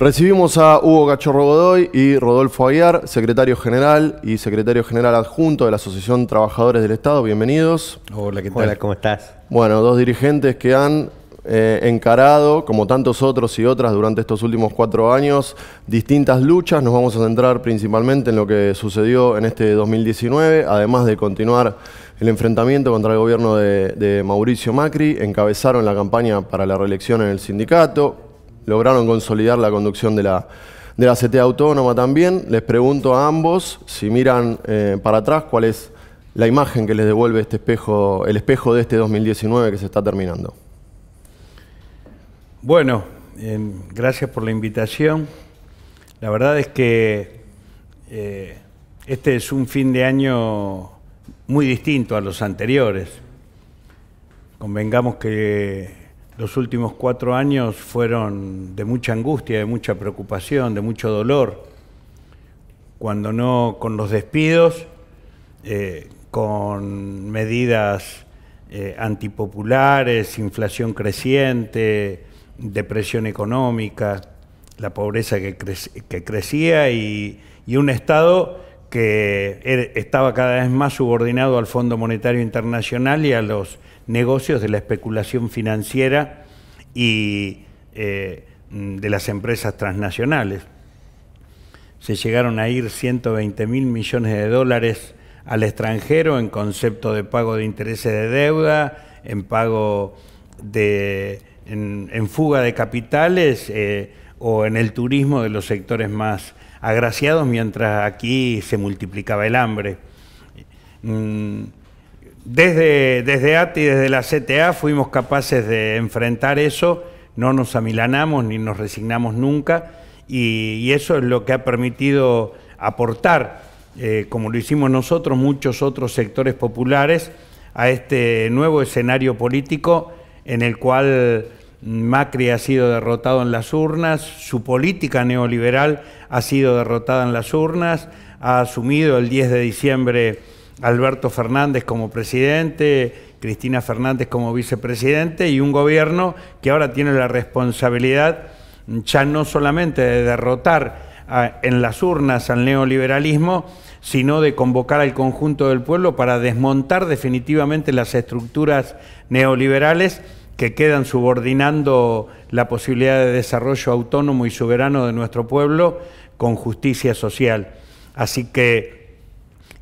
Recibimos a Hugo Cachorro Godoy y Rodolfo Aguiar, secretario general y secretario general adjunto de la Asociación Trabajadores del Estado. Bienvenidos. Hola, ¿qué tal? ¿cómo estás? Bueno, dos dirigentes que han eh, encarado, como tantos otros y otras durante estos últimos cuatro años, distintas luchas. Nos vamos a centrar principalmente en lo que sucedió en este 2019, además de continuar el enfrentamiento contra el gobierno de Mauricio Macri. Encabezaron la campaña para la reelección en el sindicato, lograron consolidar la conducción de la, de la CTA autónoma también. Les pregunto a ambos si miran eh, para atrás cuál es la imagen que les devuelve este espejo, el espejo de este 2019 que se está terminando. Bueno, em, gracias por la invitación. La verdad es que eh, este es un fin de año muy distinto a los anteriores. Convengamos que los últimos cuatro años fueron de mucha angustia, de mucha preocupación, de mucho dolor, cuando no con los despidos, eh, con medidas eh, antipopulares, inflación creciente, depresión económica, la pobreza que, crecía y, y, un Estado que er-, estaba cada vez más subordinado al Fondo Monetario Internacional y a los negocios de la especulación financiera y eh, de las empresas transnacionales. Se llegaron a ir 120 mil millones de dólares al extranjero en concepto de pago de intereses de deuda, en pago de en, fuga de capitales eh, o en el turismo de los sectores más agraciados, mientras aquí se multiplicaba el hambre. Mm, desde, desde ATI, desde la CTA, fuimos capaces de enfrentar eso, no nos amilanamos ni nos resignamos nunca, y, eso es lo que ha permitido aportar, eh, como lo hicimos nosotros, muchos otros sectores populares, a este nuevo escenario político en el cual Macri ha sido derrotado en las urnas, su política neoliberal ha sido derrotada en las urnas, ha asumido el 10 de diciembre Alberto Fernández como presidente, Cristina Fernández como vicepresidente y un gobierno que ahora tiene la responsabilidad ya no solamente de derrotar en las urnas al neoliberalismo, sino de convocar al conjunto del pueblo para desmontar definitivamente las estructuras neoliberales que quedan subordinando la posibilidad de desarrollo autónomo y soberano de nuestro pueblo con justicia social. Así que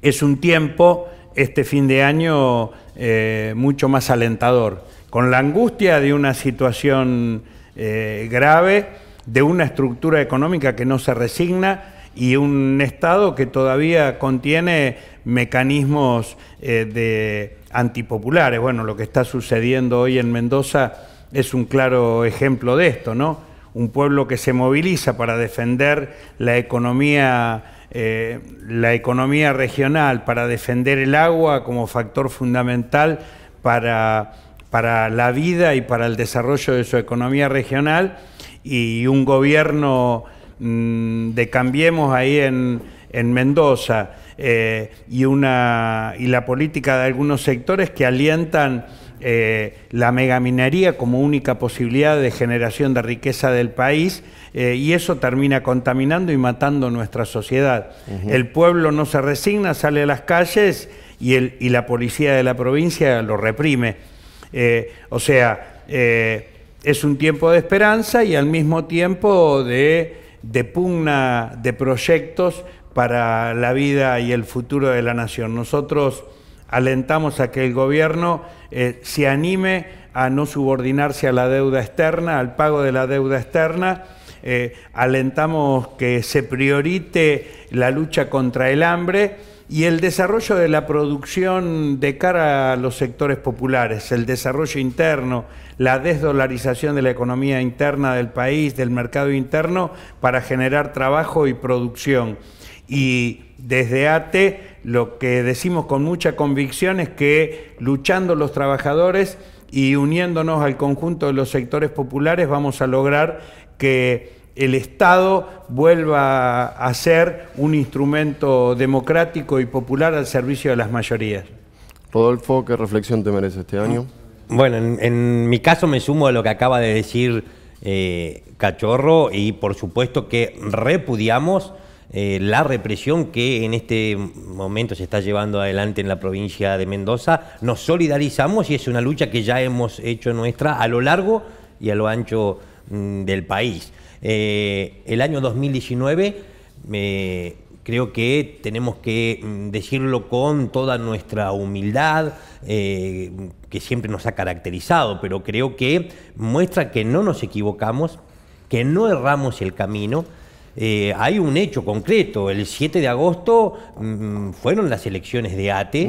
es un tiempo, este fin de año, eh, mucho más alentador, con la angustia de una situación eh, grave, de una estructura económica que no se resigna y un Estado que todavía contiene mecanismos eh, de antipopulares. Bueno, lo que está sucediendo hoy en Mendoza es un claro ejemplo de esto, ¿no? Un pueblo que se moviliza para defender la economía eh, la economía regional, para defender el agua como factor fundamental para, la vida y para el desarrollo de su economía regional, y un gobierno mm, de Cambiemos ahí en, Mendoza, eh, y, una, y la política de algunos sectores que alientan eh, la megaminería como única posibilidad de generación de riqueza del país eh, y eso termina contaminando y matando nuestra sociedad. El pueblo no se resigna, sale a las calles y, el, y la policía de la provincia lo reprime. Eh, o sea, es un tiempo de esperanza y al mismo tiempo de, de pugna de proyectos para la vida y el futuro de la nación. Nosotros alentamos a que el gobierno eh, se anime a no subordinarse a la deuda externa, al pago de la deuda externa. Eh, alentamos que se priorite la lucha contra el hambre y el desarrollo de la producción de cara a los sectores populares, el desarrollo interno, la desdolarización de la economía interna del país, del mercado interno, para generar trabajo y producción. Y desde ATE lo que decimos con mucha convicción es que luchando los trabajadores y uniéndonos al conjunto de los sectores populares vamos a lograr que el Estado vuelva a ser un instrumento democrático y popular al servicio de las mayorías. Rodolfo, ¿qué reflexión te merece este año? Bueno, en, mi caso me sumo a lo que acaba de decir eh, Cachorro y por supuesto que repudiamos eh, la represión que en este momento se está llevando adelante en la provincia de Mendoza. Nos solidarizamos y es una lucha que ya hemos hecho nuestra a lo largo y a lo ancho mm, del país. Eh, el año 2019 eh, creo que tenemos que mm, decirlo con toda nuestra humildad, que siempre nos ha caracterizado, pero creo que muestra que no nos equivocamos, que no erramos el camino eh, hay un hecho concreto. El 7 de agosto mm, fueron las elecciones de ATE.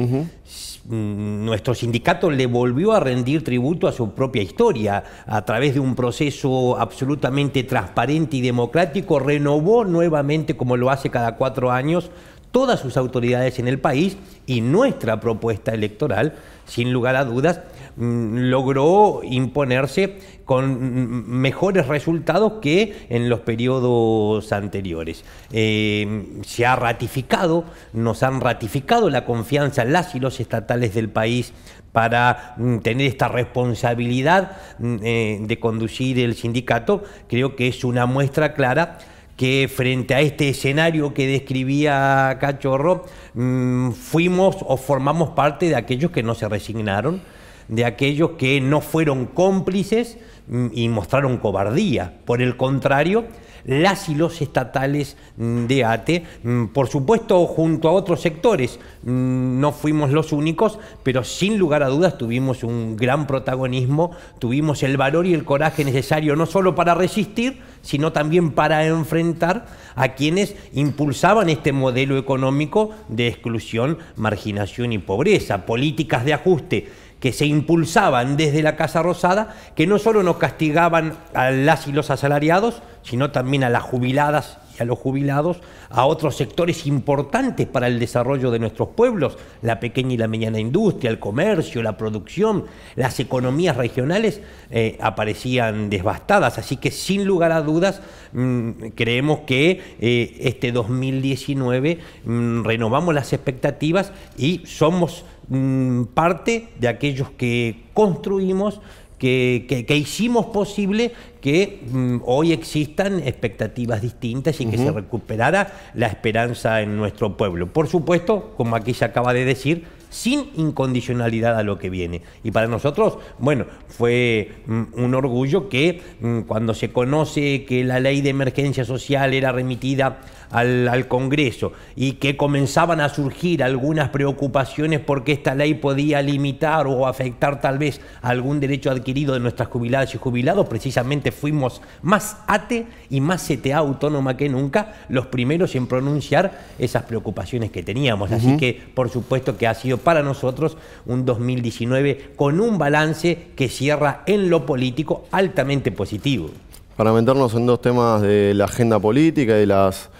Mm, nuestro sindicato le volvió a rendir tributo a su propia historia a través de un proceso absolutamente transparente y democrático. Renovó nuevamente, como lo hace cada cuatro años, todas sus autoridades en el país y nuestra propuesta electoral, sin lugar a dudas, Mm, logró imponerse con mejores resultados que en los periodos anteriores. Eh, se ha ratificado, nos han ratificado la confianza en las y los estatales del país para mm, tener esta responsabilidad mm, eh, de conducir el sindicato, creo que es una muestra clara que frente a este escenario que describía Cachorro, fuimos o formamos parte de aquellos que no se resignaron, de aquellos que no fueron cómplices mm, y mostraron cobardía. Por el contrario, las y los estatales mm, de ATE, mm, por supuesto junto a otros sectores, no fuimos los únicos, pero sin lugar a dudas tuvimos un gran protagonismo, tuvimos el valor y el coraje necesario no solo para resistir, sino también para enfrentar a quienes impulsaban este modelo económico de exclusión, marginación y pobreza, políticas de ajuste que se impulsaban desde la Casa Rosada, que no solo nos castigaban a las y los asalariados, sino también a las jubiladas a los jubilados, a otros sectores importantes para el desarrollo de nuestros pueblos, la pequeña y la mediana industria, el comercio, la producción, las economías regionales eh, aparecían devastadas. Así que sin lugar a dudas mm, creemos que eh, este 2019 mm, renovamos las expectativas y somos mm, parte de aquellos que construimos que, hicimos posible que mm, hoy existan expectativas distintas y que se recuperara la esperanza en nuestro pueblo. Por supuesto, como aquí se acaba de decir, sin incondicionalidad a lo que viene. Y para nosotros, bueno, fue mm, un orgullo que mm, cuando se conoce que la ley de emergencia social era remitida al, Congreso y que comenzaban a surgir algunas preocupaciones porque esta ley podía limitar o afectar tal vez algún derecho adquirido de nuestras jubiladas y jubilados, precisamente fuimos más ATE y más CTA autónoma que nunca los primeros en pronunciar esas preocupaciones que teníamos. Así que por supuesto que ha sido para nosotros un 2019 con un balance que cierra en lo político altamente positivo. Para meternos en dos temas de la agenda política y las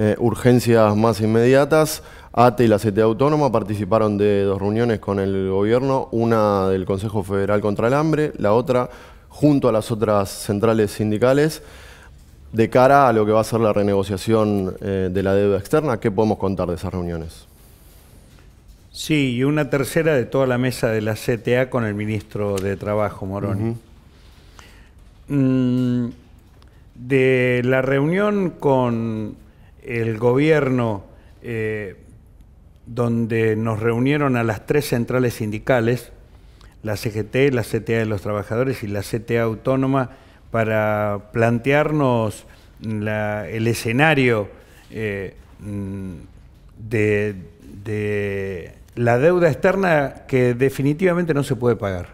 eh, urgencias más inmediatas. ATE y la CTA Autónoma participaron de dos reuniones con el gobierno, una del Consejo Federal contra el Hambre, la otra junto a las otras centrales sindicales, de cara a lo que va a ser la renegociación eh, de la deuda externa. ¿Qué podemos contar de esas reuniones? Sí, y una tercera de toda la mesa de la CTA con el ministro de Trabajo, Moroni. Mm, de la reunión con el gobierno eh, donde nos reunieron a las tres centrales sindicales, la CGT, la CTA de los trabajadores y la CTA autónoma, para plantearnos el escenario eh, de, la deuda externa que definitivamente no se puede pagar.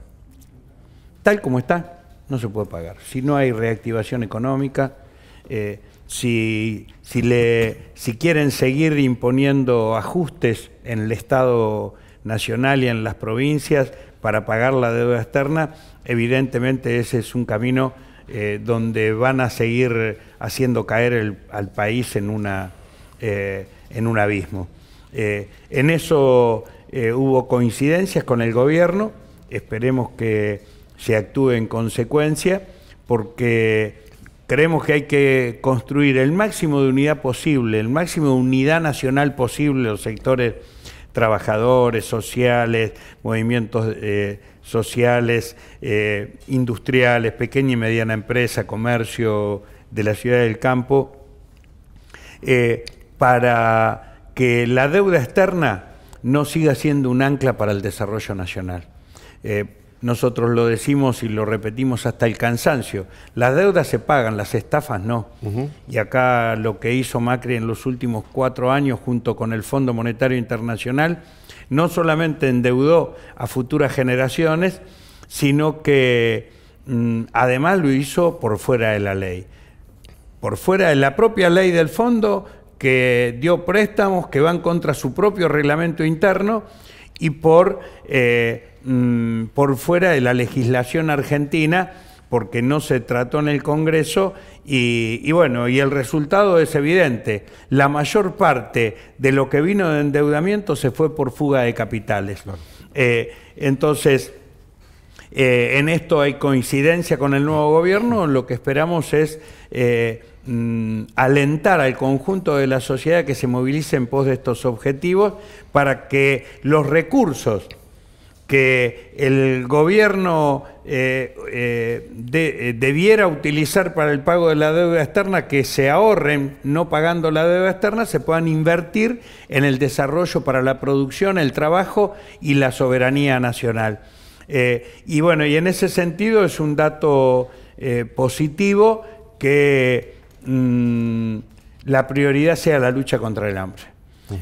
Tal como está, no se puede pagar. Si no hay reactivación económica, eh, si, si, quieren seguir imponiendo ajustes en el Estado nacional y en las provincias para pagar la deuda externa, evidentemente ese es un camino eh, donde van a seguir haciendo caer al país en, una, eh, en un abismo. Eh, en eso hubo coincidencias con el gobierno, esperemos que se actúe en consecuencia, porque Creemos que hay que construir el máximo de unidad posible, el máximo de unidad nacional posible, los sectores trabajadores, sociales, movimientos eh, sociales, eh, industriales, pequeña y mediana empresa, comercio de la ciudad del campo, eh, para que la deuda externa no siga siendo un ancla para el desarrollo nacional nosotros lo decimos y lo repetimos hasta el cansancio. Las deudas se pagan, las estafas no. Y acá lo que hizo Macri en los últimos cuatro años junto con el Fondo Monetario Internacional, no solamente endeudó a futuras generaciones, sino que mm, además lo hizo por fuera de la ley. Por fuera de la propia ley del fondo que dio préstamos que van contra su propio reglamento interno y por, eh, mm, por fuera de la legislación argentina, porque no se trató en el Congreso y, bueno, y el resultado es evidente. La mayor parte de lo que vino de endeudamiento se fue por fuga de capitales. Eh, entonces, eh, en esto hay coincidencia con el nuevo gobierno. Lo que esperamos es eh, mm, alentar al conjunto de la sociedad que se movilice en pos de estos objetivos para que los recursos que el gobierno eh, debiera utilizar para el pago de la deuda externa, que se ahorren no pagando la deuda externa, se puedan invertir en el desarrollo para la producción, el trabajo y la soberanía nacional. Eh, y bueno, y en ese sentido es un dato eh, positivo que mm, la prioridad sea la lucha contra el hambre.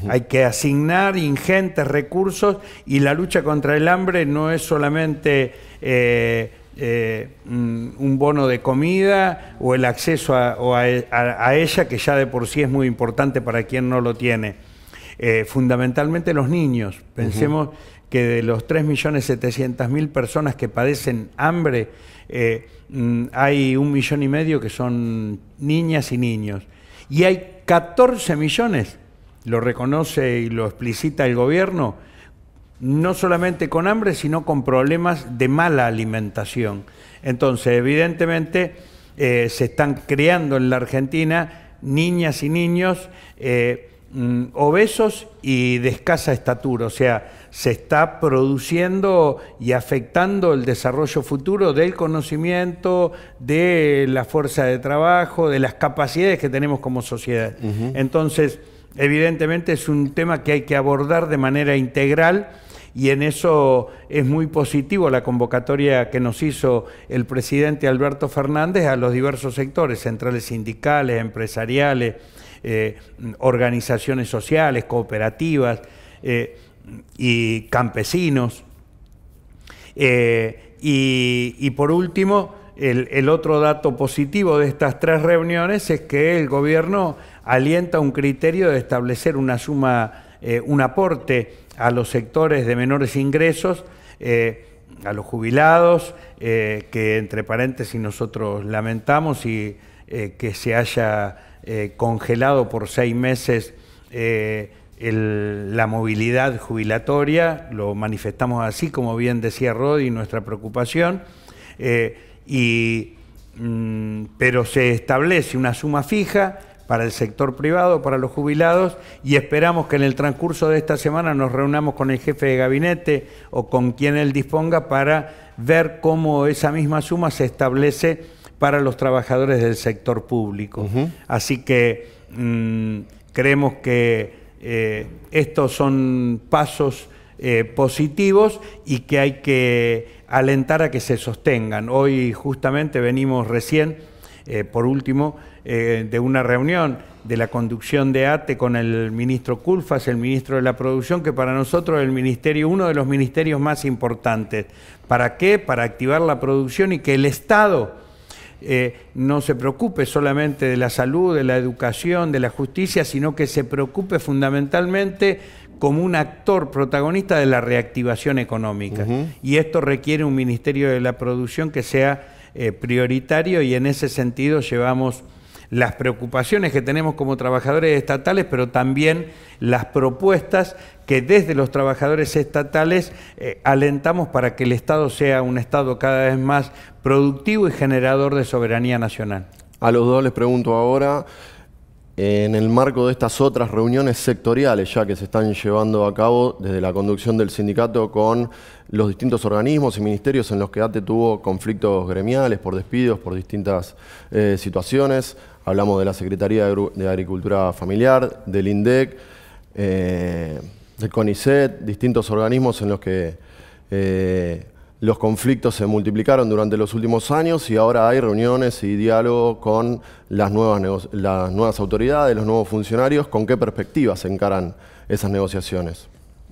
Hay que asignar ingentes recursos y la lucha contra el hambre no es solamente eh, mm, un bono de comida o el acceso a, ella, que ya de por sí es muy importante para quien no lo tiene. fundamentalmente los niños. Pensemos que de los 3.700.000 personas que padecen hambre, eh, mm, hay un millón y medio que son niñas y niños. Y hay 14 millones, lo reconoce y lo explicita el gobierno, no solamente con hambre, sino con problemas de mala alimentación. Entonces, evidentemente, eh, se están creando en la Argentina niñas y niños eh, mm, obesos y de escasa estatura. O sea, se está produciendo y afectando el desarrollo futuro del conocimiento, de la fuerza de trabajo, de las capacidades que tenemos como sociedad. Entonces, evidentemente es un tema que hay que abordar de manera integral y en eso es muy positivo la convocatoria que nos hizo el presidente Alberto Fernández a los diversos sectores, centrales sindicales, empresariales, eh, organizaciones sociales, cooperativas. Eh, y campesinos. Eh, y, por último, el, otro dato positivo de estas tres reuniones es que el gobierno alienta un criterio de establecer una suma, eh, un aporte a los sectores de menores ingresos, eh, a los jubilados, que entre paréntesis nosotros lamentamos y que se haya congelado por seis meses la movilidad jubilatoria, lo manifestamos así, como bien decía Rodi, nuestra preocupación, eh, mm, pero se establece una suma fija para el sector privado, para los jubilados, y esperamos que en el transcurso de esta semana nos reunamos con el jefe de gabinete o con quien él disponga para ver cómo esa misma suma se establece para los trabajadores del sector público. Así que mm, creemos que eh, estos son pasos eh, positivos y que hay que alentar a que se sostengan. Hoy justamente venimos recién, eh, por último, de una reunión de la conducción de ATE con el ministro Culfas, el ministro de la Producción, que para nosotros es el ministerio, uno de los ministerios más importantes. ¿Para qué? Para activar la producción y que el Estado eh, no se preocupe solamente de la salud, de la educación, de la justicia, sino que se preocupe fundamentalmente como un actor protagonista de la reactivación económica. Y esto requiere un Ministerio de la Producción que sea eh, prioritario y en ese sentido llevamos las preocupaciones que tenemos como trabajadores estatales, pero también las propuestas que desde los trabajadores estatales eh, alentamos para que el Estado sea un Estado cada vez más productivo y generador de soberanía nacional. A los dos les pregunto ahora, en el marco de estas otras reuniones sectoriales ya que se están llevando a cabo desde la conducción del sindicato con los distintos organismos y ministerios en los que ATE tuvo conflictos gremiales por despidos, por distintas eh, situaciones. Hablamos de la Secretaría de Agricultura Familiar, del INDEC, eh, del CONICET, distintos organismos en los que eh, los conflictos se multiplicaron durante los últimos años y ahora hay reuniones y diálogo con las nuevas, las nuevas autoridades, los nuevos funcionarios, con qué perspectivas se encaran esas negociaciones.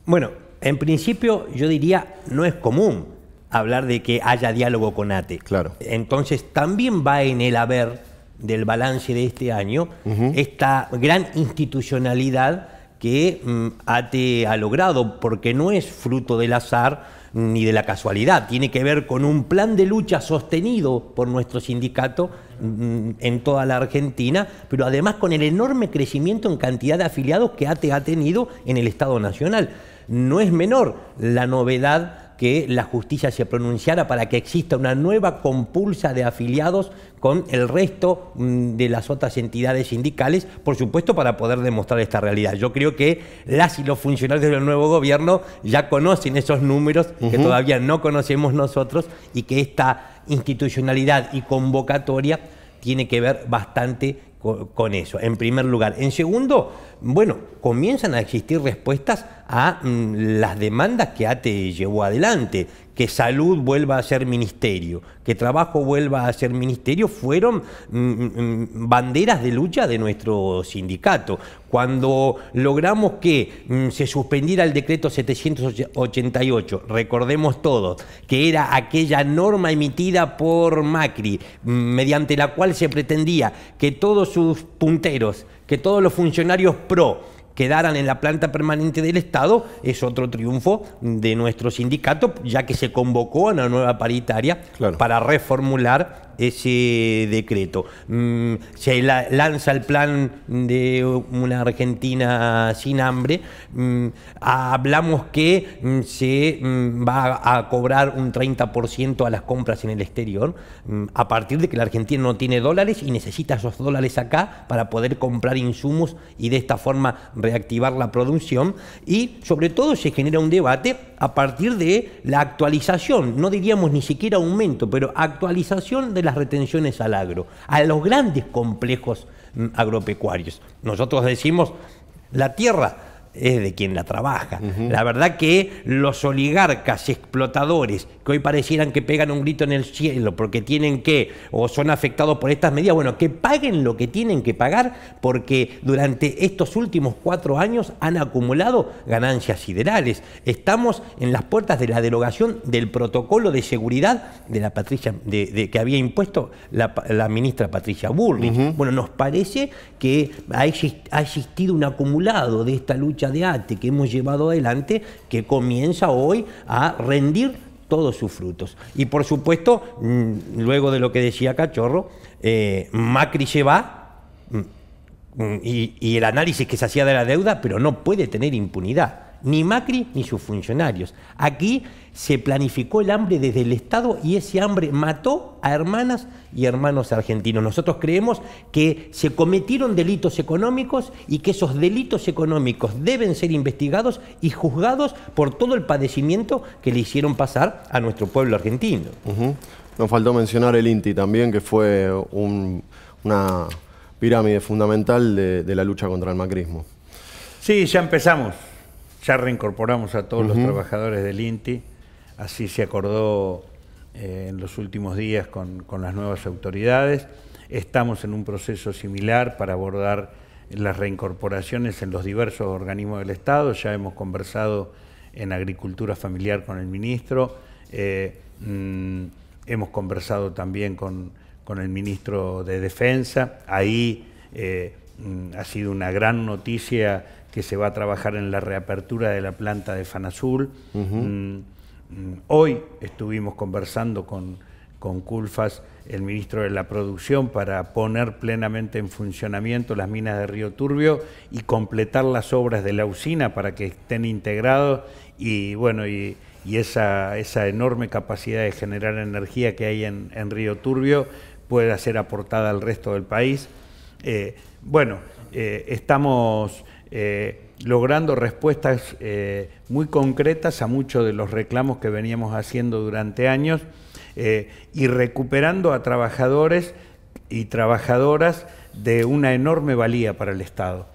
Bueno, en principio yo diría no es común hablar de que haya diálogo con ATE. Claro. Entonces también va en el haber del balance de este año esta gran institucionalidad que mm, ATE ha logrado, porque no es fruto del azar ni de la casualidad, tiene que ver con un plan de lucha sostenido por nuestro sindicato mm, en toda la Argentina, pero además con el enorme crecimiento en cantidad de afiliados que ATE ha tenido en el Estado Nacional. No es menor la novedad que la justicia se pronunciara para que exista una nueva compulsa de afiliados con el resto mm, de las otras entidades sindicales, por supuesto, para poder demostrar esta realidad. Yo creo que las y los funcionarios del nuevo gobierno ya conocen esos números que todavía no conocemos nosotros y que esta institucionalidad y convocatoria tiene que ver bastante con, con eso, en primer lugar. En segundo, bueno, comienzan a existir respuestas a mm, las demandas que ATE llevó adelante, que salud vuelva a ser ministerio, que trabajo vuelva a ser ministerio, fueron mm, mm, banderas de lucha de nuestro sindicato. Cuando logramos que se suspendiera el decreto 788, recordemos todos, que era aquella norma emitida por Macri, mediante la cual se pretendía que todos sus punteros que todos los funcionarios pro quedaran en la planta permanente del Estado es otro triunfo de nuestro sindicato, ya que se convocó a una nueva paritaria para reformular ese decreto. Mm, se lanza el plan de una Argentina sin hambre. Mm, hablamos que mm, se va a cobrar un 30% a las compras en el exterior, a partir de que la Argentina no tiene dólares y necesita esos dólares acá para poder comprar insumos y de esta forma reactivar la producción. Y sobre todo se genera un debate a partir de la actualización, no diríamos ni siquiera aumento, pero actualización de las retenciones al agro, a los grandes complejos mm, agropecuarios. Nosotros decimos, la tierra es de quien la trabaja. La verdad que los oligarcas explotadores que hoy parecieran que pegan un grito en el cielo porque tienen que o son afectados por estas medidas, bueno, que paguen lo que tienen que pagar porque durante estos últimos cuatro años han acumulado ganancias siderales. Estamos en las puertas de la derogación del protocolo de seguridad de la Patricia, de, que había impuesto la, ministra Patricia Burling Bueno, nos parece que ha existido un acumulado de esta lucha de arte que hemos llevado adelante que comienza hoy a rendir todos sus frutos. Y por supuesto, mm, luego de lo que decía Cachorro, eh, Macri lleva mm, mm, y el análisis que se hacía de la deuda, pero no puede tener impunidad ni Macri ni sus funcionarios. Aquí se planificó el hambre desde el Estado y ese hambre mató a hermanas y hermanos argentinos. Nosotros creemos que se cometieron delitos económicos y que esos delitos económicos deben ser investigados y juzgados por todo el padecimiento que le hicieron pasar a nuestro pueblo argentino. No Nos faltó mencionar el INTI también, que fue una pirámide fundamental de, de la lucha contra el macrismo. Sí, ya empezamos ya reincorporamos a todos los trabajadores del INTI, así se acordó eh, en los últimos días con, las nuevas autoridades. Estamos en un proceso similar para abordar las reincorporaciones en los diversos organismos del Estado. Ya hemos conversado en Agricultura Familiar con el ministro, eh, mm, hemos conversado también con, el ministro de Defensa. Ahí eh, mm, ha sido una gran noticia que se va a trabajar en la reapertura de la planta de Fanazul. Mm, mm, hoy estuvimos conversando con, con Culfas, el ministro de la Producción, para poner plenamente en funcionamiento las minas de Río Turbio y completar las obras de la usina para que estén integrados y bueno, y, esa, esa, enorme capacidad de generar energía que hay en, Río Turbio pueda ser aportada al resto del país. Eh, bueno, eh, estamos eh, logrando respuestas eh, muy concretas a muchos de los reclamos que veníamos haciendo durante años eh, y recuperando a trabajadores y trabajadoras de una enorme valía para el Estado.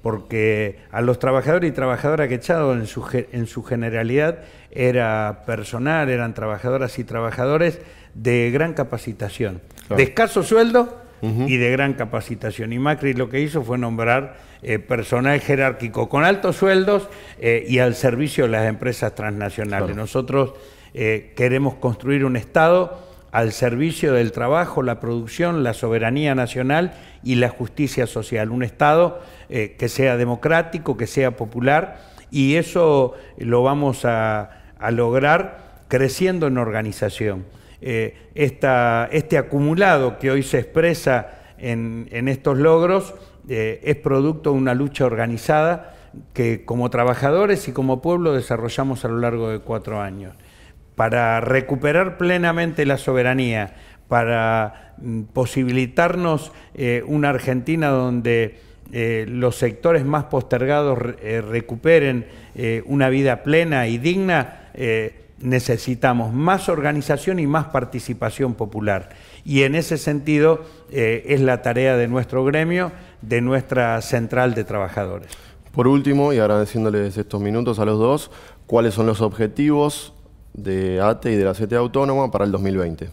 porque a los trabajadores y trabajadoras que echado en su, en su generalidad era personal, eran trabajadoras y trabajadores de gran capacitación, de escaso sueldo y de gran capacitación. Y Macri lo que hizo fue nombrar eh, personal jerárquico con altos sueldos eh, y al servicio de las empresas transnacionales. Nosotros eh, queremos construir un Estado al servicio del trabajo, la producción, la soberanía nacional y la justicia social. Un Estado que sea democrático, que sea popular y eso lo vamos a, lograr creciendo en organización. este acumulado que hoy se expresa en estos logros eh, es producto de una lucha organizada que como trabajadores y como pueblo desarrollamos a lo largo de cuatro años. Para recuperar plenamente la soberanía, para mm, posibilitarnos eh, una Argentina donde eh, los sectores más postergados recuperen una vida plena y digna, necesitamos más organización y más participación popular. Y en ese sentido es la tarea de nuestro gremio de nuestra central de trabajadores. Por último, y agradeciéndoles estos minutos a los dos, ¿cuáles son los objetivos de ATE y de la CTA Autónoma para el 2020?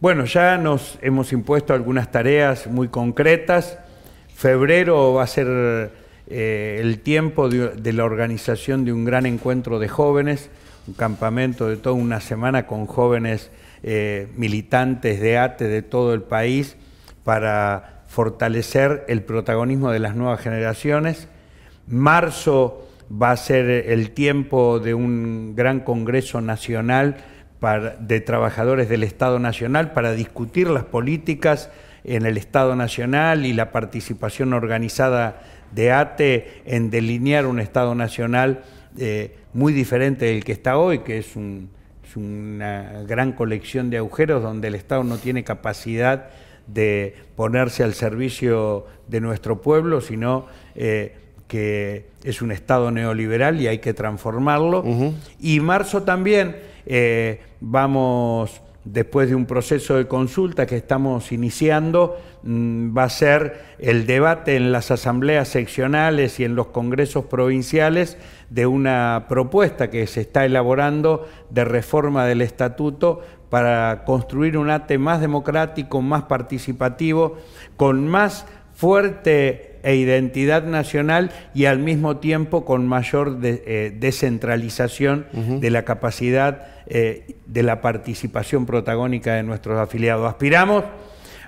Bueno, ya nos hemos impuesto algunas tareas muy concretas. Febrero va a ser eh, el tiempo de, la organización de un gran encuentro de jóvenes, un campamento de toda una semana con jóvenes eh, militantes de ATE de todo el país para fortalecer el protagonismo de las nuevas generaciones. Marzo va a ser el tiempo de un gran Congreso Nacional de Trabajadores del Estado Nacional para discutir las políticas en el Estado Nacional y la participación organizada de ATE en delinear un Estado Nacional eh, muy diferente del que está hoy, que es una gran colección de agujeros donde el Estado no tiene capacidad de ponerse al servicio de nuestro pueblo, sino eh, que es un Estado neoliberal y hay que transformarlo. Y marzo también eh, vamos, después de un proceso de consulta que estamos iniciando, mm, va a ser el debate en las asambleas seccionales y en los congresos provinciales de una propuesta que se está elaborando de reforma del estatuto para construir un ATE más democrático, más participativo, con más fuerte e identidad nacional y al mismo tiempo con mayor eh, descentralización de la capacidad eh, de la participación protagónica de nuestros afiliados. Aspiramos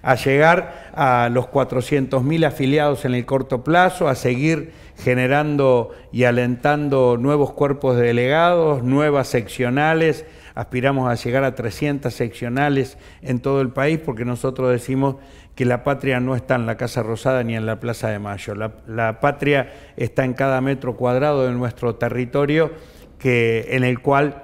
a llegar a los 400.000 afiliados en el corto plazo, a seguir generando y alentando nuevos cuerpos de delegados, nuevas seccionales. Aspiramos a llegar a 300 seccionales en todo el país porque nosotros decimos que la patria no está en la Casa Rosada ni en la Plaza de Mayo. La, patria está en cada metro cuadrado de nuestro territorio que, en el cual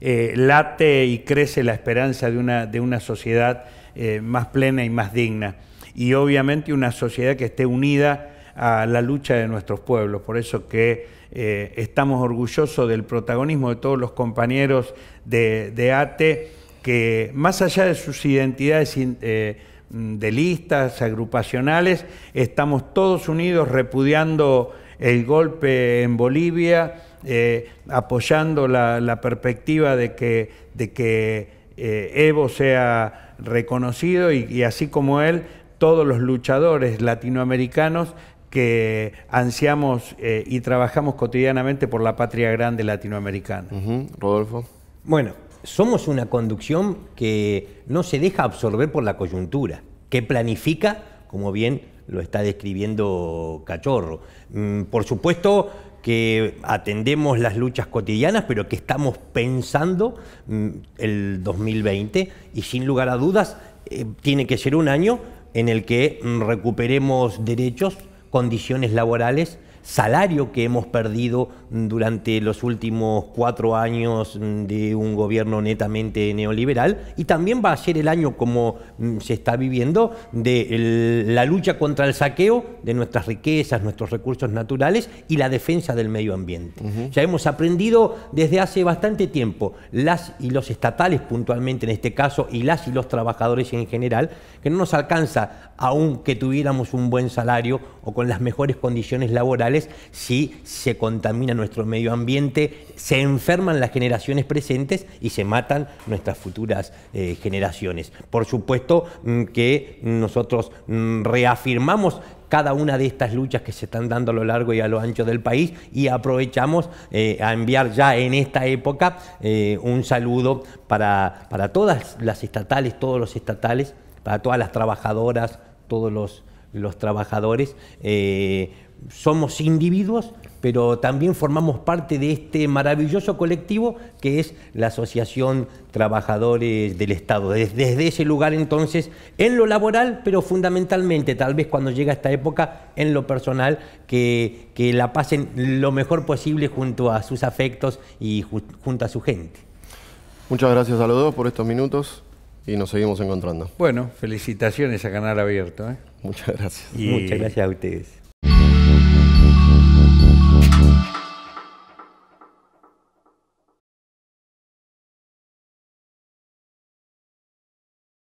eh, late y crece la esperanza de una, de una sociedad eh, más plena y más digna. Y obviamente una sociedad que esté unida a la lucha de nuestros pueblos. Por eso que eh, estamos orgullosos del protagonismo de todos los compañeros de, ATE, que más allá de sus identidades eh, de listas, agrupacionales, estamos todos unidos repudiando el golpe en Bolivia, apoyando la, la perspectiva de que, de que eh, Evo sea reconocido y, así como él, todos los luchadores latinoamericanos que ansiamos eh, y trabajamos cotidianamente por la patria grande latinoamericana. Rodolfo. Bueno, somos una conducción que no se deja absorber por la coyuntura, que planifica, como bien lo está describiendo Cachorro. Mm, por supuesto que atendemos las luchas cotidianas, pero que estamos pensando mm, el 2020 y sin lugar a dudas eh, tiene que ser un año en el que mm, recuperemos derechos, condiciones laborales salario que hemos perdido durante los últimos cuatro años mm, de un gobierno netamente neoliberal y también va a ser el año como mm, se está viviendo de la lucha contra el saqueo de nuestras riquezas, nuestros recursos naturales y la defensa del medio ambiente. Ya hemos aprendido desde hace bastante tiempo las y los estatales puntualmente en este caso y las y los trabajadores en general que no nos alcanza aunque tuviéramos un buen salario o con las mejores condiciones laborales si se contamina nuestro medio ambiente, se enferman las generaciones presentes y se matan nuestras futuras eh, generaciones. Por supuesto mm, que nosotros mm, reafirmamos cada una de estas luchas que se están dando a lo largo y a lo ancho del país y aprovechamos eh, a enviar ya en esta época eh, un saludo para, para todas las estatales, todos los estatales, para todas las trabajadoras, todos los trabajadores, somos individuos, pero también formamos parte de este maravilloso colectivo que es la Asociación Trabajadores del Estado. Desde, ese lugar entonces, en lo laboral, pero fundamentalmente, tal vez cuando llega esta época, en lo personal, que, que la pasen lo mejor posible junto a sus afectos y junto a su gente. Muchas gracias a los dos por estos minutos y nos seguimos encontrando. Bueno, felicitaciones a Canal Abierto. ¿eh? Muchas gracias. Muchas gracias a ustedes.